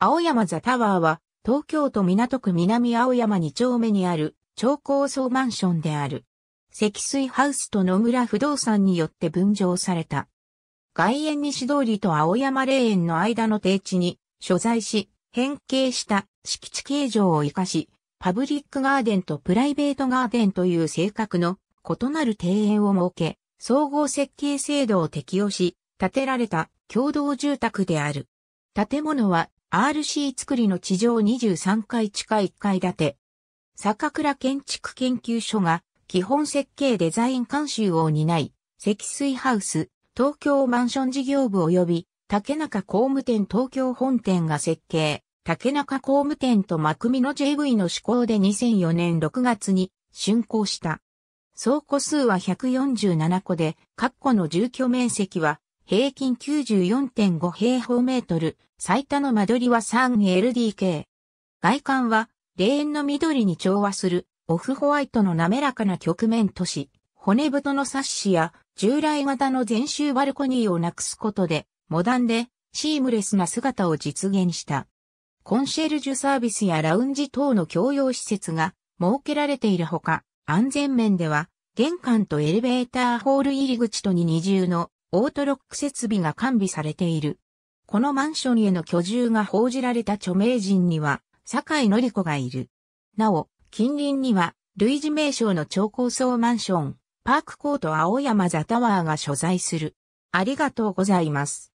青山ザタワーは、東京都港区南青山2丁目にある超高層マンションである。積水ハウスと野村不動産によって分譲された。外苑西通りと青山霊園の間の定地に所在し、変形した敷地形状を活かし、パブリックガーデンとプライベートガーデンという性格の異なる庭園を設け、総合設計制度を適用し、建てられた共同住宅である。建物は RC 作りの地上23階地下1階建て。坂倉建築研究所が基本設計デザイン監修を担い、積水ハウス、東京マンション事業部及び竹中工務店東京本店が設計、竹中工務店とマクミの JV の施行で2004年6月に竣工した。総庫数は147戸で、各個の住居面積は平均94.5平方メートル、最多の間取りは 3LDK。外観は、霊園の緑に調和する、オフホワイトの滑らかな局面都市、骨太のサッシや、従来型の全周バルコニーをなくすことで、モダンで、シームレスな姿を実現した。コンシェルジュサービスやラウンジ等の共用施設が設けられているほか、安全面では、玄関とエレベーターホール入り口とに二重のオートロック設備が完備されている。このマンションへの居住が報じられた著名人には、坂井紀子がいる。なお、近隣には、類似名称の超高層マンション、パークコート青山ザタワーが所在する。ありがとうございます。